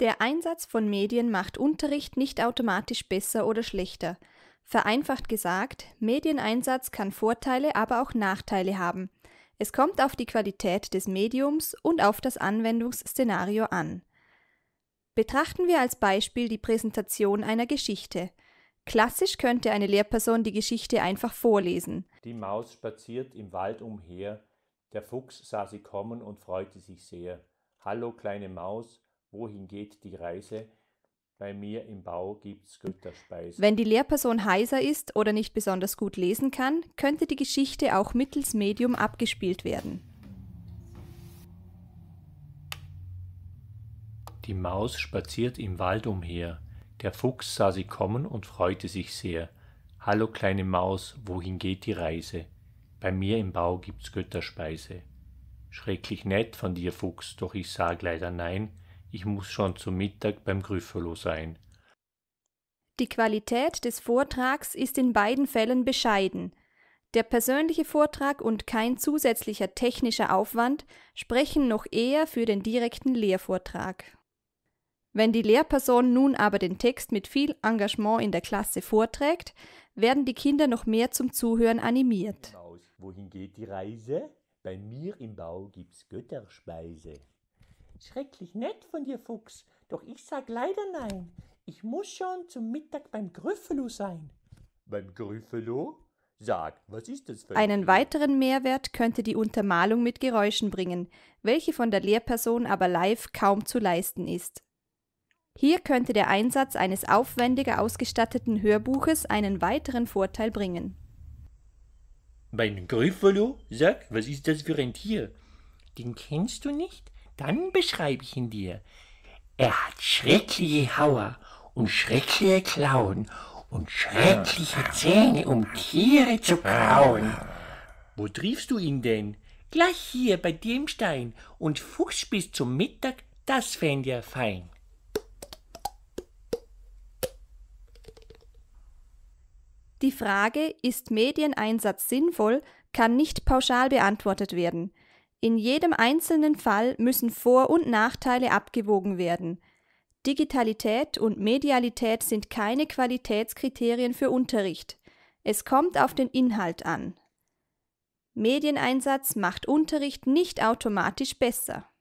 Der Einsatz von Medien macht Unterricht nicht automatisch besser oder schlechter. Vereinfacht gesagt, Medieneinsatz kann Vorteile, aber auch Nachteile haben. Es kommt auf die Qualität des Mediums und auf das Anwendungsszenario an. Betrachten wir als Beispiel die Präsentation einer Geschichte. Klassisch könnte eine Lehrperson die Geschichte einfach vorlesen. Die Maus spaziert im Wald umher, der Fuchs sah sie kommen und freute sich sehr. Hallo kleine Maus, Wohin geht die Reise? Bei mir im Bau gibt's Götterspeise. Wenn die Lehrperson heiser ist oder nicht besonders gut lesen kann, könnte die Geschichte auch mittels Medium abgespielt werden. Die Maus spaziert im Wald umher. Der Fuchs sah sie kommen und freute sich sehr. Hallo kleine Maus, wohin geht die Reise? Bei mir im Bau gibt's Götterspeise. Schrecklich nett von dir, Fuchs, doch ich sag leider nein, ich muss schon zum Mittag beim Gryffalo sein. Die Qualität des Vortrags ist in beiden Fällen bescheiden. Der persönliche Vortrag und kein zusätzlicher technischer Aufwand sprechen noch eher für den direkten Lehrvortrag. Wenn die Lehrperson nun aber den Text mit viel Engagement in der Klasse vorträgt, werden die Kinder noch mehr zum Zuhören animiert. Genau Wohin geht die Reise? Bei mir im Bau gibt's Götterspeise. Schrecklich nett von dir, Fuchs, doch ich sag leider nein. Ich muss schon zum Mittag beim Grüffelo sein. Beim Grüffelo? Sag, was ist das für ein Einen weiteren Mehrwert könnte die Untermalung mit Geräuschen bringen, welche von der Lehrperson aber live kaum zu leisten ist. Hier könnte der Einsatz eines aufwendiger ausgestatteten Hörbuches einen weiteren Vorteil bringen. Beim Griffalo? Sag, was ist das für ein Tier? Den kennst du nicht? Dann beschreibe ich ihn dir. Er hat schreckliche Hauer und schreckliche Klauen und schreckliche ah. Zähne, um Tiere zu kauen. Ah. Wo triefst du ihn denn? Gleich hier bei dem Stein und Fuchs bis zum Mittag, das fände er fein. Die Frage, ist Medieneinsatz sinnvoll, kann nicht pauschal beantwortet werden. In jedem einzelnen Fall müssen Vor- und Nachteile abgewogen werden. Digitalität und Medialität sind keine Qualitätskriterien für Unterricht. Es kommt auf den Inhalt an. Medieneinsatz macht Unterricht nicht automatisch besser.